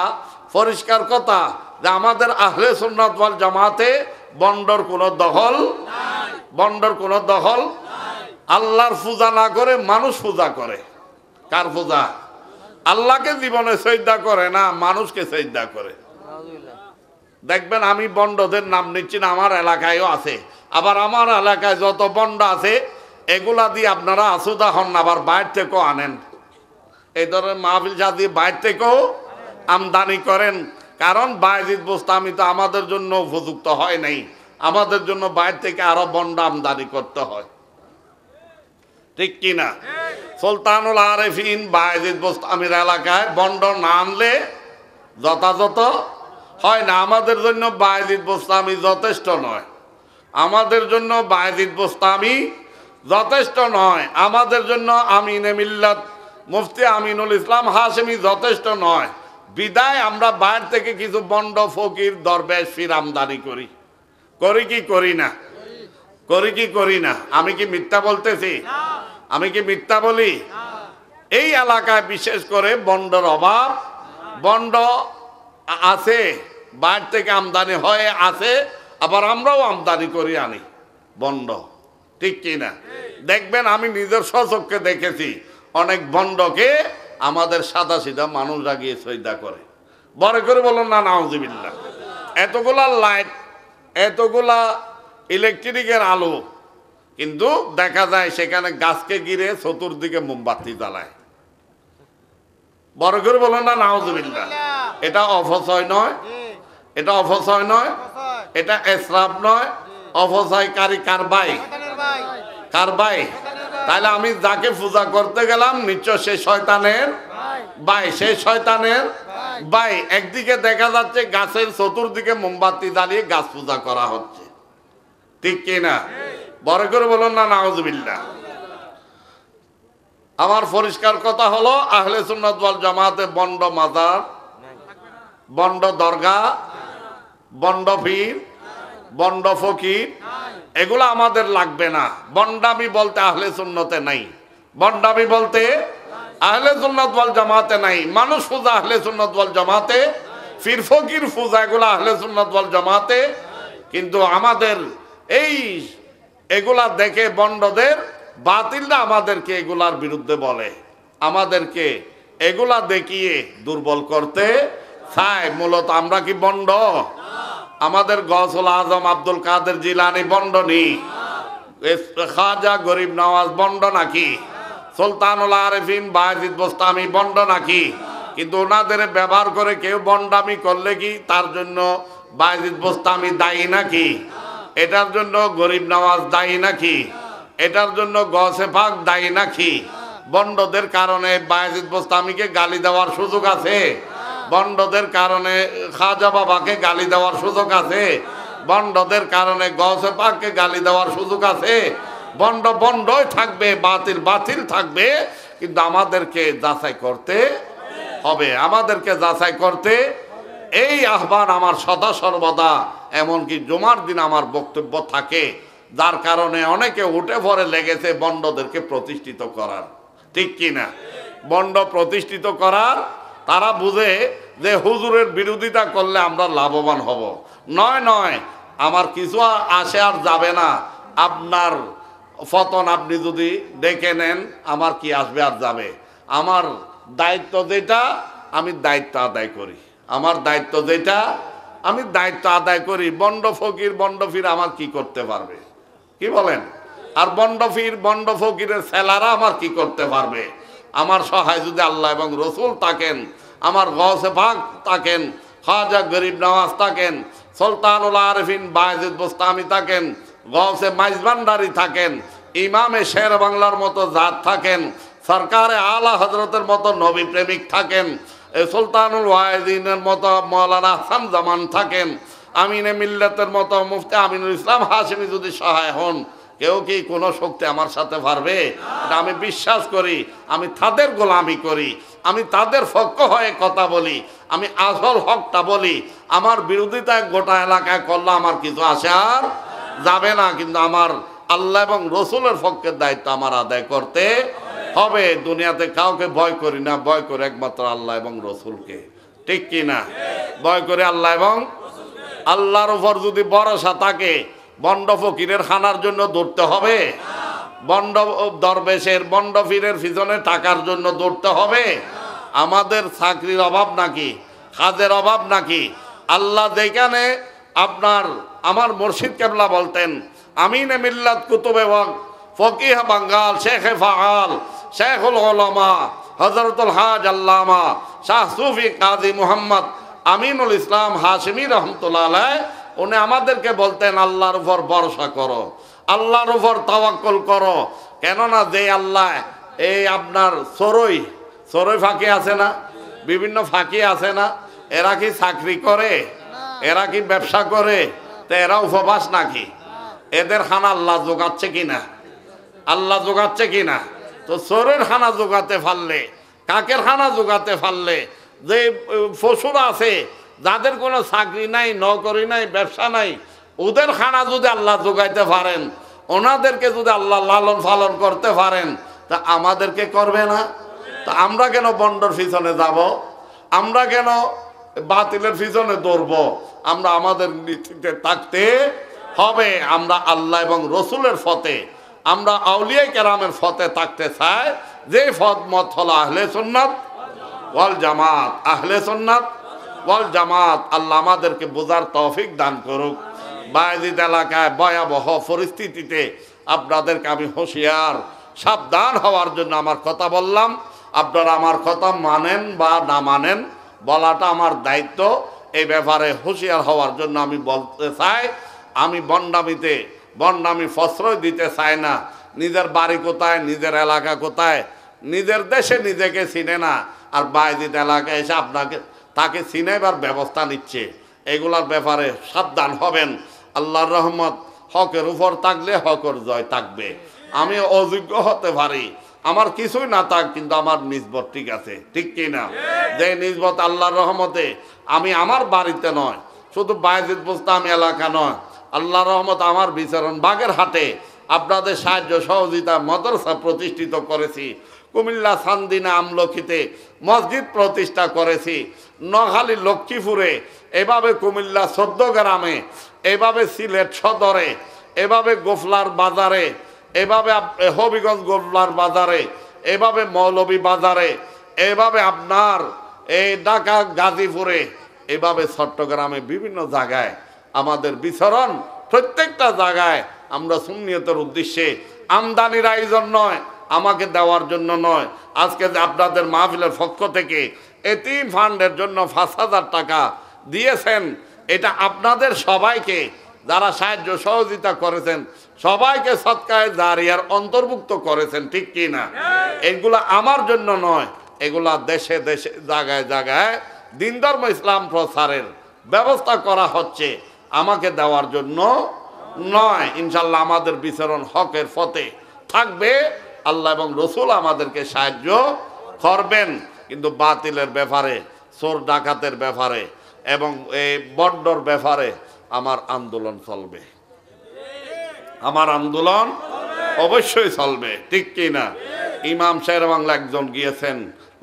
পরিষ্কার কথা যে আমাদের আহলে সুন্নত জামাতে বন্ডর কোনো দখল বন্ডর কোনো দখল আল্লাহর পূজা না করে মানুষ পূজা করে কার পূজা আল্লাহকে জীবনে শ্রদ্ধা করে না মানুষকে শ্রদ্ধা করে দেখবেন আমি বন্ডদের নাম নিচ্ছি না আমার এলাকায়ও আছে আবার আমার এলাকায় যত বন্ড আছে এগুলা দিয়ে আপনারা আসুদা হন আবার বাইর থেকেও আনেন এই ধরনের মাহফিল যা দিয়ে বাইর থেকেও আমদানি করেন কারণ বাইজিদ বুস্তামি তো আমাদের জন্য উপযুক্ত হয় নাই আমাদের জন্য বাইর থেকে আরো বন্ড আমদানি করতে হয় ঠিক কিনা সুলতানুল আরেফিন বাইজিদ বুস্তামির এলাকায় বন্ড না আনলে যথাযথ হয় না আমাদের জন্য বায়জিদ বোস্তামি যথেষ্ট নয় আমাদের জন্য বায়জিদ বোস্তামি যথেষ্ট নয় আমাদের জন্য আমিন মিল্লাত মুফতি আমিনুল ইসলাম হাসেমি যথেষ্ট নয় বিদায় আমরা বাইর থেকে কিছু বন্ড ফকির দরবেশ ফির আমদানি করি করি কি করি না করি কি করি না আমি কি মিথ্যা বলতেছি আমি কি মিথ্যা বলি এই এলাকায় বিশেষ করে বন্ডর অভাব বন্ড আছে বাইর থেকে আমদানি হয়ে আছে আবার আমরাও আমদানি করি আনি বন্ড ঠিক কিনা দেখবেন আমি নিজের স্বচক্ষে দেখেছি অনেক বন্ডকে আমাদের সাদা সিধা মানুষ লাগিয়ে সৈদা করে বড় করে বলুন না নাউজিবিল্লা এতগুলা লাইট এতগুলা ইলেকট্রিকের আলো কিন্তু দেখা যায় সেখানে গাছকে গিরে চতুর্দিকে মোমবাতি জ্বালায় বড় করে বলুন না নাউজিবিল্লা এটা অপচয় নয় এটা অপচয় নয় এটা এসরাফ নয় অপচয়কারী কারবাই কারবাই তাহলে আমি যাকে পূজা করতে গেলাম নিশ্চয় সে শয়তানের বাই সে শয়তানের বাই একদিকে দেখা যাচ্ছে গাছের চতুর্দিকে মোমবাতি দাঁড়িয়ে গাছ পূজা করা হচ্ছে ঠিক কিনা বড় করে বলুন না নাওজবিল্লা আমার পরিষ্কার কথা হলো আহলে সুন্নত জামাতে বন্ড মাজার বন্ড দরগা বন্ডফির বন্ড ফকির এগুলো আমাদের লাগবে না বন্ডামি বলতে আহলে সুন্নতে নাই বন্ডামি বলতে আহলে সুন্নত বল জামাতে নাই মানুষ ফুজা আহলে সুন্নত বল জামাতে ফির ফকির ফুজা এগুলো আহলে সুন্নত বল জামাতে কিন্তু আমাদের এই এগুলা দেখে বন্ডদের বাতিলরা আমাদেরকে এগুলার বিরুদ্ধে বলে আমাদেরকে এগুলা দেখিয়ে দুর্বল করতে চাই মূলত আমরা কি বন্ড আমাদের গসল আজম আব্দুল কাদের জিলানি বন্ড নি খাজা গরিব নওয়াজ বন্ড নাকি সুলতানুল আরেফিন বাহিদ বোস্তামি বন্ড নাকি কিন্তু ওনাদের ব্যবহার করে কেউ বন্ডামি করলে কি তার জন্য বাহিদ বোস্তামি দায়ী নাকি এটার জন্য গরিব নওয়াজ দায়ী নাকি এটার জন্য গসে দায়ী নাকি বন্ডদের কারণে বায়াজিদ বোস্তামিকে গালি দেওয়ার সুযোগ আছে বন্ডদের কারণে খাজা বাবাকে গালি দেওয়ার সুযোগ আছে বন্ডদের কারণে গসে পাককে গালি দেওয়ার সুযোগ আছে বন্ড বন্ডই থাকবে বাতিল বাতিল থাকবে কিন্তু আমাদেরকে যাচাই করতে হবে আমাদেরকে যাচাই করতে এই আহ্বান আমার সদা সর্বদা এমনকি জুমার দিন আমার বক্তব্য থাকে যার কারণে অনেকে উঠে ভরে লেগেছে বন্ডদেরকে প্রতিষ্ঠিত করার ঠিক কিনা বন্ড প্রতিষ্ঠিত করার তারা বুঝে যে হুজুরের বিরোধিতা করলে আমরা লাভবান হব নয় নয় আমার কিছু আসে আর যাবে না আপনার ফতন আপনি যদি ডেকে নেন আমার কি আসবে আর যাবে আমার দায়িত্ব যেটা আমি দায়িত্ব আদায় করি আমার দায়িত্ব যেটা আমি দায়িত্ব আদায় করি বন্ড ফকির বন্ড ফির আমার কি করতে পারবে কি বলেন আর বন্ড ফির বন্ড ফকিরের সেলারা আমার কি করতে পারবে আমার সহায় যদি আল্লাহ এবং রসুল থাকেন আমার গসে ভাগ থাকেন খাজা গরিব নওয়াজ থাকেন সুলতানুল আরফিন বায়জিদ বোস্তামি থাকেন গসে মাইজবান্ডারি থাকেন ইমামে শের বাংলার মতো জাত থাকেন সরকারে আলা হজরতের মতো নবী প্রেমিক থাকেন সুলতানুল ওয়াহিনের মতো মৌলানা হাসান জামান থাকেন আমিনে মিল্লাতের মতো মুফতি আমিনুল ইসলাম হাসিমি যদি সহায় হন কেউ কি কোনো শক্তি আমার সাথে পারবে আমি বিশ্বাস করি আমি তাদের গোলামি করি আমি তাদের ফক্ক হয়ে কথা বলি আমি আসল হকটা বলি আমার বিরোধিতা গোটা এলাকায় করলে আমার কিছু আসে আর যাবে না কিন্তু আমার আল্লাহ এবং রসুলের ফক্কের দায়িত্ব আমার আদায় করতে হবে দুনিয়াতে কাউকে ভয় করি না ভয় করে একমাত্র আল্লাহ এবং রসুলকে ঠিক কি না ভয় করে আল্লাহ এবং আল্লাহর উপর যদি ভরসা থাকে বন্ড ফকিরের খানার জন্য দৌড়তে হবে বন্ড দরবেশের বন্ড ফিরের পিছনে টাকার জন্য দৌড়তে হবে আমাদের চাকরির অভাব নাকি কাজের অভাব নাকি আল্লাহ যেখানে আপনার আমার মুর্শিদ কেবলা বলতেন আমিন মিল্লাত কুতুবে ফকিহ বাঙ্গাল শেখে ফাহাল শেখুল ওলামা হজরতুল হাজ আল্লামা শাহ সুফি কাজী মুহাম্মদ আমিনুল ইসলাম হাশমি রহমতুল্লাহ উনি আমাদেরকে বলতেন আল্লাহর উপর ভরসা করো আল্লাহর উপর তাওয়াক্কল করো কেননা যে আল্লাহ এই আপনার চোরই চোরই ফাঁকি আছে না বিভিন্ন ফাঁকি আছে না এরা কি চাকরি করে এরা কি ব্যবসা করে তো এরা উপবাস নাকি এদের খানা আল্লাহ জোগাচ্ছে কিনা আল্লাহ জোগাচ্ছে কিনা তো চোরের খানা জোগাতে পারলে কাকের খানা জোগাতে পারলে যে পশুরা আছে যাদের কোনো চাকরি নাই নকরি নাই ব্যবসা নাই ওদের খানা যদি আল্লাহ যোগাইতে পারেন ওনাদেরকে যদি আল্লাহ লালন পালন করতে পারেন তা আমাদেরকে করবে না তা আমরা কেন বন্ডর পিছনে যাব আমরা কেন বাতিলের পিছনে দৌড়ব আমরা আমাদের নীতিতে থাকতে হবে আমরা আল্লাহ এবং রসুলের ফতে আমরা আউলিয়া কেরামের ফতে থাকতে চাই যে ফত মত হল আহলে সন্ন্যত ওয়াল জামাত আহলে সন্ন্যত ওয়াল জামাত আল্লাহ আমাদেরকে বোঝার তৌফিক দান করুক বায়জিদ এলাকায় ভয়াবহ পরিস্থিতিতে আপনাদেরকে আমি হুঁশিয়ার সাবধান হওয়ার জন্য আমার কথা বললাম আপনারা আমার কথা মানেন বা না মানেন বলাটা আমার দায়িত্ব এই ব্যাপারে হুঁশিয়ার হওয়ার জন্য আমি বলতে চাই আমি বন্ডামিতে বন্ডামি ফসরই দিতে চাই না নিজের বাড়ি কোথায় নিজের এলাকা কোথায় নিজের দেশে নিজেকে চিনে না আর বাইজিত এলাকায় এসে আপনাকে তাকে চিনাইবার ব্যবস্থা নিচ্ছে এগুলার ব্যাপারে সাবধান হবেন আল্লাহর রহমত হকের উপর থাকলে হকের জয় থাকবে আমি অযোগ্য হতে পারি আমার কিছুই না থাক কিন্তু আমার নিজবত ঠিক আছে ঠিক কি না যে নিজবত আল্লাহর রহমতে আমি আমার বাড়িতে নয় শুধু বায়জিদ বোস্তাম এলাকা নয় আল্লাহ রহমত আমার বিচারণ বাঘের হাটে আপনাদের সাহায্য সহযোগিতা মদরসা প্রতিষ্ঠিত করেছি কুমিল্লা সান্দিনা আমলখিতে মসজিদ প্রতিষ্ঠা করেছি নখালি লক্ষ্মীপুরে এভাবে কুমিল্লা গ্রামে এভাবে সিলেট সদরে এভাবে গোফলার বাজারে এভাবে হবিগঞ্জ গোফলার বাজারে এভাবে মৌলবী বাজারে এভাবে আপনার এই ঢাকা গাজীপুরে এভাবে চট্টগ্রামে বিভিন্ন জায়গায় আমাদের বিচরণ প্রত্যেকটা জায়গায় আমরা সুন্নিয়তের উদ্দেশ্যে আমদানির আয়োজন নয় আমাকে দেওয়ার জন্য নয় আজকে আপনাদের মাহফিলের পক্ষ থেকে এতিম ফান্ডের জন্য পাঁচ হাজার টাকা দিয়েছেন এটা আপনাদের সবাইকে যারা সাহায্য সহযোগিতা করেছেন সবাইকে সৎকায় দাঁড়িয়ে অন্তর্ভুক্ত করেছেন ঠিক কি না এগুলো আমার জন্য নয় এগুলা দেশে দেশে জায়গায় জায়গায় দিন ধর্ম ইসলাম প্রসারের ব্যবস্থা করা হচ্ছে আমাকে দেওয়ার জন্য নয় ইনশাল্লাহ আমাদের বিচরণ হকের ফতে থাকবে আল্লাহ এবং রসুল আমাদেরকে সাহায্য করবেন কিন্তু বাতিলের ব্যাপারে চোর ডাকাতের ব্যাপারে এবং এই বড্ডর ব্যাপারে আমার আন্দোলন চলবে আমার আন্দোলন অবশ্যই চলবে ঠিক কি না ইমাম শের বাংলা একজন গিয়েছেন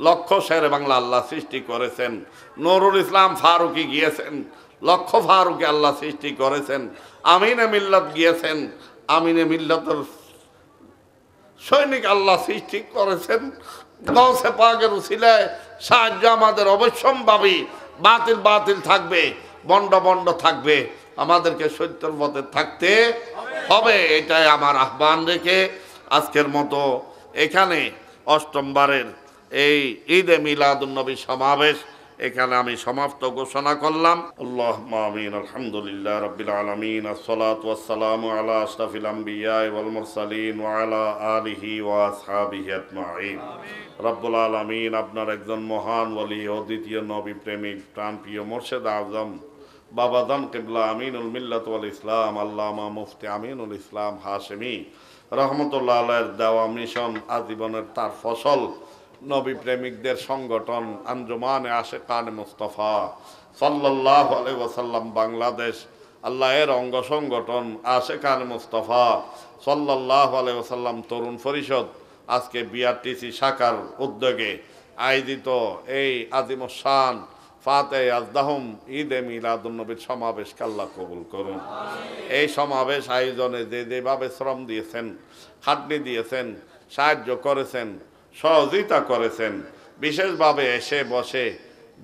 লক্ষ শের বাংলা আল্লাহ সৃষ্টি করেছেন নুরুল ইসলাম ফারুকি গিয়েছেন লক্ষ ফারুকি আল্লাহ সৃষ্টি করেছেন আমিনে মিল্লত গিয়েছেন আমিনে মিল্লতের সৈনিক আল্লাহ সৃষ্টি করেছেন গৌসে পাগের উশিলায় সাহায্য আমাদের অবশ্যম্ভাবী বাতিল বাতিল থাকবে বন্ড বন্ড থাকবে আমাদেরকে সৈত্যর মতে থাকতে হবে এটাই আমার আহ্বান রেখে আজকের মতো এখানে অষ্টমবারের এই ঈদে মিলাদুন্নবী সমাবেশ এখানে আমি সমাপ্ত ঘোষণা করলাম আল্লাহ মামিন আলহামদুলিল্লাহ রবিল আলমিন আসসালাত ওয়াসালাম আলা আশরাফিল আম্বিয়া ওয়াল মুরসালিন ওয়ালা আলিহি ওয়াসহাবিহি আজমাইন রব্বুল আলমিন আপনার একজন মহান ওলি ও দ্বিতীয় নবী প্রেমিক প্রাণপ্রিয় মোর্শেদ আজম বাবাদান কিবলা আমিনুল মিল্লাত ওয়াল ইসলাম আল্লামা মুফতি আমিনুল ইসলাম হাশেমি রহমতুল্লাহ আল্লাহর দেওয়া মিশন আজীবনের তার ফসল নবী প্রেমিকদের সংগঠন আঞ্জমান আশে কান মুস্তফা সাল্লাহ আলহাসাল্লাম বাংলাদেশ আল্লাহ এর অঙ্গ সংগঠন আশে কান মুস্তফা সাল্লাহ আলহাসাল্লাম তরুণ পরিষদ আজকে বিআরটিসি শাখার উদ্যোগে আয়োজিত এই আজিম শান ফাতে আজদাহম ঈদ এ নবীর সমাবেশ কাল্লা কবুল করুন এই সমাবেশ আয়োজনে যে যেভাবে শ্রম দিয়েছেন খাটনি দিয়েছেন সাহায্য করেছেন সহযোগিতা করেছেন বিশেষভাবে এসে বসে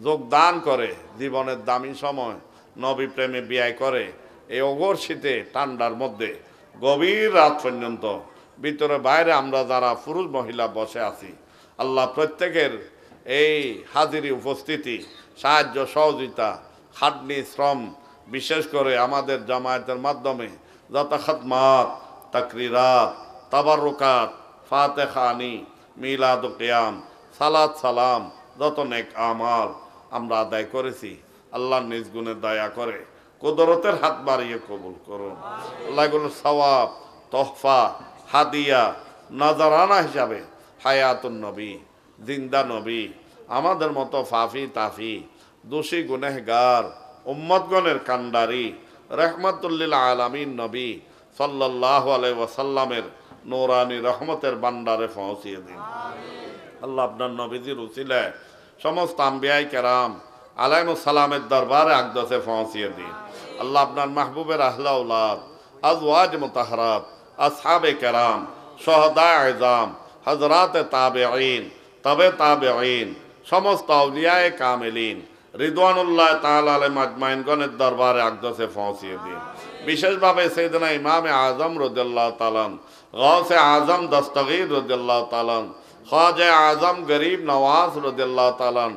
যোগদান করে জীবনের দামি সময় নবী প্রেমে বিয়ায় করে এই অগর শীতে ঠান্ডার মধ্যে গভীর রাত পর্যন্ত ভিতরে বাইরে আমরা যারা পুরুষ মহিলা বসে আছি আল্লাহ প্রত্যেকের এই হাজিরি উপস্থিতি সাহায্য সহযোগিতা খাটনি শ্রম বিশেষ করে আমাদের জামায়াতের মাধ্যমে যথাখাত মাত তাকরিরাত তাবারুকাত ফাতে খানি মিলাদ কেয়াম সালাদ সালাম যত নেক আমাল আমরা আদায় করেছি আল্লাহ নিজ গুণে দয়া করে কুদরতের হাত বাড়িয়ে কবুল করুন আল্লাহ সওয়াব তহফা হাদিয়া নজরানা হিসাবে হায়াতুন নবী জিন্দা নবী আমাদের মতো ফাফি তাফি দোষী গুনেহগার উম্মতগণের কান্ডারি রহমতুল্লিল আলমিন নবী সাল্লাহ আলাই ওয়াসাল্লামের নোরানি রহমতের বান্ডারে পৌঁছিয়ে দিন আল্লাহ আপনার নবীজির উচিলায় সমস্ত আম্বিয়াই কেরাম আলাইম সালামের দরবারে আকদাসে পৌঁছিয়ে দিন আল্লাহ আপনার মাহবুবের ওয়াজ আজওয়াজ মোতাহারাত আসহাবে কেরাম সহদা আজাম হজরাতে তাবে আইন তবে তাবে আইন সমস্ত অলিয়ায় কামেলিন রিদওয়ানুল্লাহ তাল আলে মাজমাইনগণের দরবারে আকদাসে পৌঁছিয়ে দিন বিশেষভাবে সেদিন ইমামে আজম রদুল্লাহ তালান গৌসে আজম দস্তগীর রদিয়াল্লাহ তালন খাজে আজম গরিব নওয়াজ রদিয়াল্লাহ তালন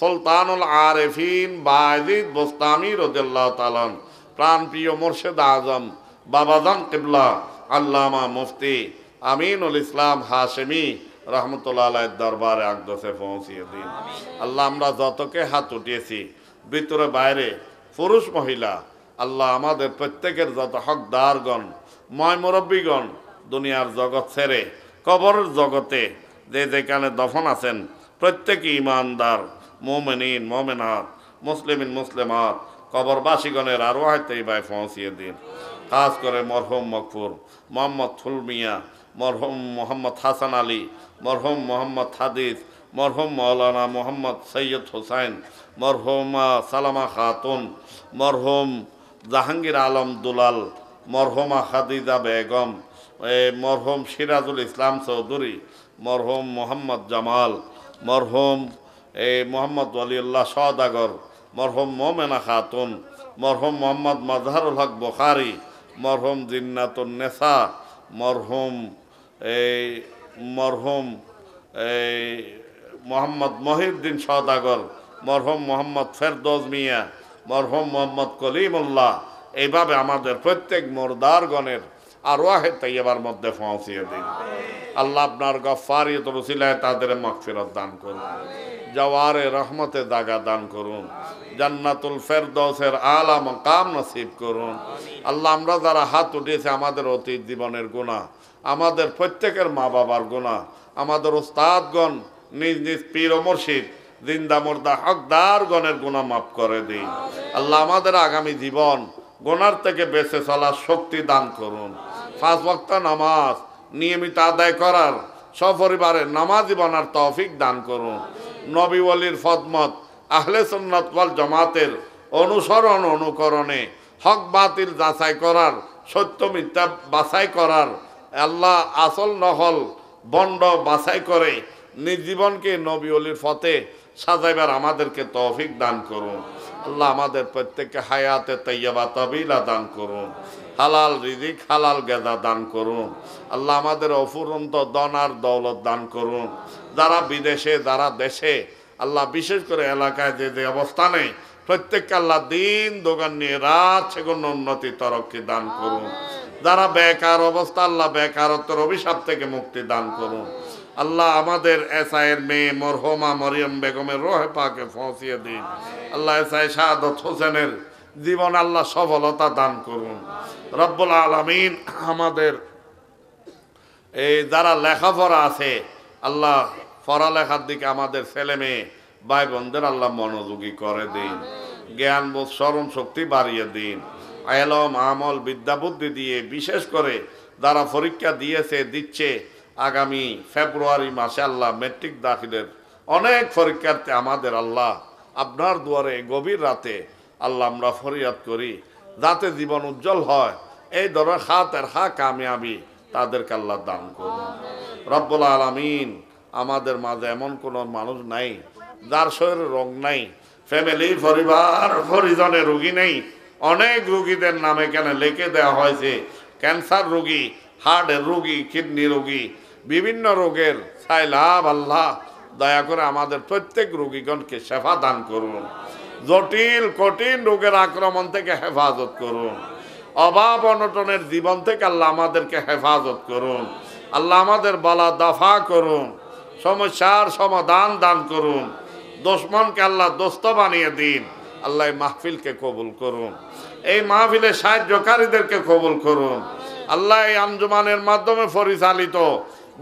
সুলতানুল আরেফিন বাজিদ বোস্তামি রদিয়াল্লাহ তালন প্রাণপ্রিয় মোর্শেদ আজম বাবাজান কিবলা আল্লামা মুফতি আমিনুল ইসলাম হাশেমি রহমতুল্লাহ আলাইয়ের দরবারে আকদসে পৌঁছিয়ে দিন আল্লাহ আমরা যতকে হাত উঠিয়েছি ভিতরে বাইরে পুরুষ মহিলা আল্লাহ আমাদের প্রত্যেকের যত হকদারগণ ময় মুরব্বীগণ দুনিয়ার জগৎ ছেড়ে কবর জগতে যে যেখানে দফন আছেন প্রত্যেকে ইমানদার মোমেনিন মোমেনাত মুসলিমিন মুসলিমাত বাসীগণের আরও হয়তো এইভাবে পৌঁছিয়ে দিন খাস করে মরহুম মকফুর মোহাম্মদ ফুলমিয়া মরহুম মোহাম্মদ হাসান আলী মরহুম মোহাম্মদ হাদিস মরহুম মৌলানা মোহাম্মদ সৈয়দ হুসাইন মরহুমা সালামা খাতুন মরহুম জাহাঙ্গীর আলম দুলাল মরহুমা খাদিজা বেগম মরহম সিরাজুল ইসলাম চৌধুরী মরহম মোহাম্মদ জামাল মরহম এই মোহাম্মদ ওয়ালিউল্লাহ সদাগর মরহম মোমেনা খাতুন মরহম মোহাম্মদ মাজহারুল হক বখারি মরহম জিন্নাতুন নেসা মরহম এই মরহম এই মোহাম্মদ মহিউদ্দিন সদাগর মরহম মোহাম্মদ ফেরদোজ মিয়া মরহম মোহাম্মদ কলিমুল্লাহ এইভাবে আমাদের প্রত্যেক মোরদারগণের আর ওয়াহে তাইয়াবার মধ্যে পৌঁছিয়ে দিন আল্লাহ আপনার গফারিয়ত বসিলায় তাদের মাগফিরাত দান করুন জওয়ারে রহমতে দাগা দান করুন জান্নাতুল ফেরদৌসের আলা মকাম নসিব করুন আল্লাহ আমরা যারা হাত উঠিয়েছে আমাদের অতীত জীবনের গুণা আমাদের প্রত্যেকের মা বাবার গুণা আমাদের ওস্তাদগণ নিজ নিজ পীর ও জিন্দা জিন্দা হকদার গণের গুণা মাফ করে দিন আল্লাহ আমাদের আগামী জীবন গোনার থেকে বেঁচে চলার শক্তি দান করুন পাঁচ ভক্ত নামাজ নিয়মিত আদায় করার সপরিবারে নামাজ বানার তৌফিক দান করুন নবী ওলির ফদমত আহলে সন্ন্যত জমাতের অনুসরণ অনুকরণে হক বাতিল যাচাই করার সত্য মিথ্যা বাছাই করার আল্লাহ আসল নহল বন্ড বাছাই করে নিজ জীবনকে নবী অলির ফতে সাজাইবার আমাদেরকে তৌফিক দান করুন আল্লাহ আমাদের প্রত্যেককে হায়াতে তৈয়াবা তবিলা দান করুন হালাল রিজিক হালাল গেদা দান করুন আল্লাহ আমাদের অফুরন্ত দন আর দৌলত দান করুন যারা বিদেশে যারা দেশে আল্লাহ বিশেষ করে এলাকায় যে যে অবস্থানে প্রত্যেক আল্লাহ দিন দোকান নিয়ে রাত সেগুলো উন্নতি তরককে দান করুন যারা বেকার অবস্থা আল্লাহ বেকারত্বের অভিশাপ থেকে মুক্তি দান করুন আল্লাহ আমাদের এসআইয়ের মেয়ে মরহমা মরিয়ম বেগমের রোহে পাকে ফসিয়ে দিন আল্লাহ এসআই শাহাদত হোসেনের জীবন আল্লাহ সফলতা দান করুন রব্বুল আলমিন আমাদের এই যারা লেখাপড়া আছে আল্লাহ পড়ালেখার দিকে আমাদের ছেলে মেয়ে ভাই বোনদের আল্লাহ মনোযোগী করে দিন জ্ঞান বোধ স্মরণ শক্তি বাড়িয়ে দিন এলম আমল বুদ্ধি দিয়ে বিশেষ করে যারা পরীক্ষা দিয়েছে দিচ্ছে আগামী ফেব্রুয়ারি মাসে আল্লাহ মেট্রিক দাখিলের অনেক পরীক্ষার্থী আমাদের আল্লাহ আপনার দুয়ারে গভীর রাতে আল্লাহ আমরা ফরিয়াদ করি যাতে জীবন উজ্জ্বল হয় এই ধরনের হাতের হা কামিয়াবি তাদেরকে আল্লাহ দান করুন রব্বুল আলমিন আমাদের মাঝে এমন কোনো মানুষ নাই যার শরীরে রোগ নাই ফ্যামিলি পরিবার পরিজনে রুগী নেই অনেক রুগীদের নামে কেন লিখে দেওয়া হয়েছে ক্যান্সার রুগী হার্টের রুগী কিডনি রুগী বিভিন্ন রোগের সাইলাভ আল্লাহ দয়া করে আমাদের প্রত্যেক রুগীগণকে সেবা দান করুন জটিল কঠিন রোগের আক্রমণ থেকে হেফাজত করুন অভাব অনটনের জীবন থেকে আল্লাহ আমাদেরকে হেফাজত করুন আল্লাহ আমাদের বালা দফা করুন সমস্যার সমাধান দান করুন দোষমনকে আল্লাহ দোস্ত বানিয়ে দিন আল্লাহ মাহফিলকে কবুল করুন এই মাহফিলের সাহায্যকারীদেরকে কবুল করুন আল্লাহ এই আঞ্জুমানের মাধ্যমে পরিচালিত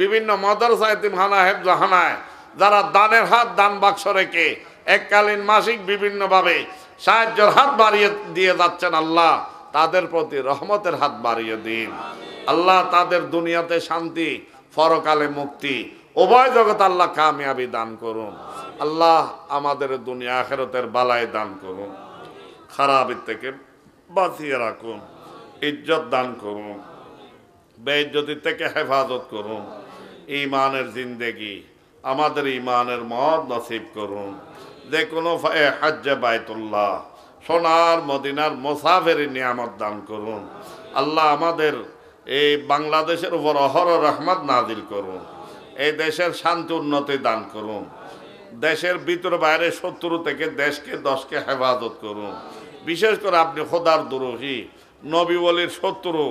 বিভিন্ন মাদ্রাসা এতিমখানা হেফজাহানায় যারা দানের হাত দান বাক্স রেখে এককালীন মাসিক বিভিন্নভাবে সাহায্যের হাত বাড়িয়ে দিয়ে যাচ্ছেন আল্লাহ তাদের প্রতি রহমতের হাত বাড়িয়ে দিন আল্লাহ তাদের দুনিয়াতে শান্তি ফরকালে মুক্তি উভয় জগৎ আল্লাহ কামিয়াবি দান করুন আল্লাহ আমাদের দুনিয়া আখেরতের বালায় দান করুন খারাপের থেকে বাঁচিয়ে রাখুন ইজ্জত দান করুন বেইজ্জতির থেকে হেফাজত করুন ইমানের জিন্দেগি আমাদের ইমানের মত নসিব করুন যে কোনো হাজ্জে বায়তুল্লাহ সোনার মদিনার মোসাফেরি নিয়ামত দান করুন আল্লাহ আমাদের এই বাংলাদেশের উপর অহর রহমত নাজিল করুন এই দেশের শান্তি উন্নতি দান করুন দেশের ভিতর বাইরে শত্রু থেকে দেশকে দশকে হেফাজত করুন বিশেষ করে আপনি খোদার দুরোহী নবী বলির শত্রু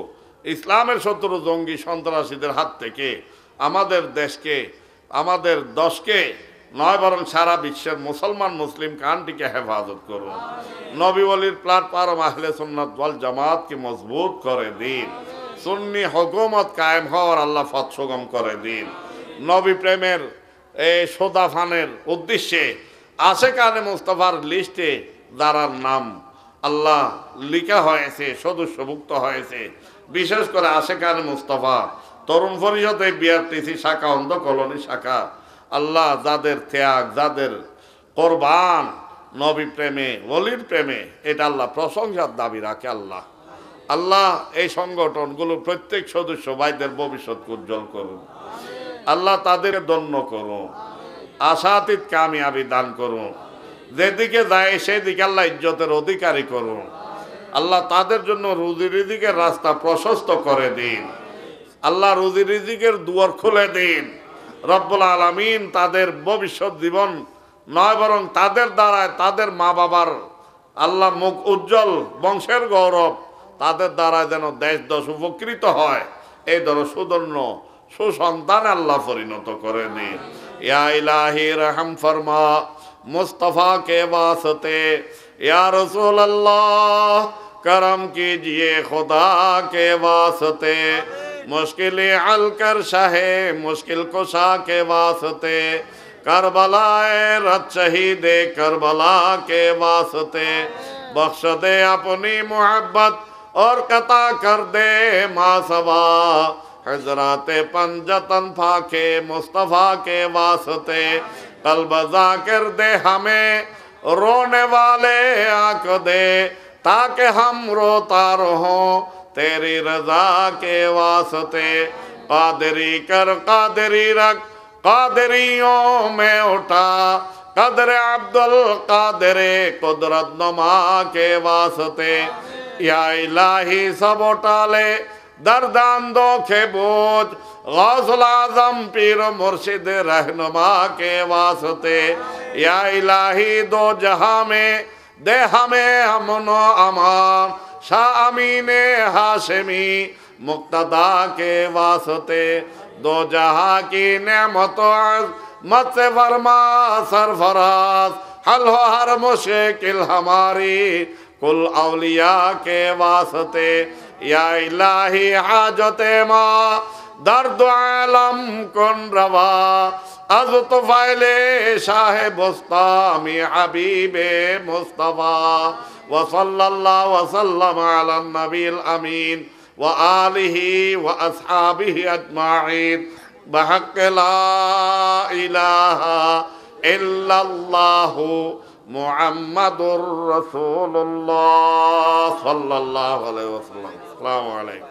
ইসলামের শত্রু জঙ্গি সন্ত্রাসীদের হাত থেকে আমাদের দেশকে আমাদের দশকে নয় বরং সারা বিশ্বের মুসলমান মুসলিম কানটিকে হেফাজত করুন নবী অলির প্ল্যাটফর্ম আহলে সুন্নাত বল জামাতকে মজবুত করে দিন সুন্নি হকুমত কায়েম হওয়ার আল্লাহ ফৎসগম করে দিন নবী প্রেমের এই সোদাফানের উদ্দেশ্যে আসে কানে মুস্তফার লিস্টে দাঁড়ার নাম আল্লাহ লিখা হয়েছে সদস্যভুক্ত হয়েছে বিশেষ করে আশেকান মুস্তফা তরুণ পরিষদে বিআরটিসি শাখা অন্ধ কলোনি শাখা আল্লাহ যাদের ত্যাগ যাদের কোরবান নবী প্রেমে অলির প্রেমে এটা আল্লাহ প্রশংসার দাবি রাখে আল্লাহ আল্লাহ এই সংগঠনগুলো প্রত্যেক সদস্য ভাইদের ভবিষ্যৎ উজ্জ্বল করুন আল্লাহ তাদের দন্য করুন আশাতীত কামিয়াবি দান করুন যেদিকে যায় সেদিকে আল্লাহ ইজ্জতের অধিকারী করুন আল্লাহ তাদের জন্য রুজি রিজিকের রাস্তা প্রশস্ত করে দিন আল্লাহ রুজি রিজিকের দুয়ার খুলে দিন রব্বুল আলমিন তাদের ভবিষ্যৎ জীবন নয় বরং তাদের দ্বারায় তাদের মা বাবার আল্লাহ মুখ উজ্জ্বল বংশের গৌরব তাদের দ্বারা যেন দেশ দশ উপকৃত হয় এই ধরো সুদন্য সুসন্তান আল্লাহ পরিণত করে নি ইলাহি রহম মুস্তফা কে বাসতে রসুল আল্লাহ करम कीजिए مشکل کر شہے مشکل کو شاہ کے واسطے کربلا رت شہید کربلا کے واسطے بخش دے اپنی محبت اور قطع کر دے ماسوا حضرات پنجتن پھاکے کے مصطفیٰ کے واسطے قلب ذاکر دے ہمیں رونے والے آنکھ دے تاکہ ہم روتا رہوں تیری رضا کے واسطے قادری کر قادری رکھ قادریوں میں اٹھا قدر عبدالقادر قدرت نما کے واسطے یا الہی سب اٹھا لے دردان دوکھے بوجھ غوث العظم پیر مرشد رہنما کے واسطے یا الہی دو جہاں میں دے ہمیں امن و امان শাহ আমিনে হাশেমি মুক্তদা কে वास्ते दो जहां की नेमत मत से फरमा सरफराज हल हो हर मुश्किल हमारी कुल अलिया के वास्ते या इलाही हाजत माँ दर्द आलम कुन रवा अज तो फैले शाह बुस्तामी हबीबे मुस्तफ़ा وصلى الله وسلم على النبي الأمين وآله وأصحابه أجمعين بحق لا إله إلا الله محمد رسول الله صلى الله عليه وسلم السلام عليكم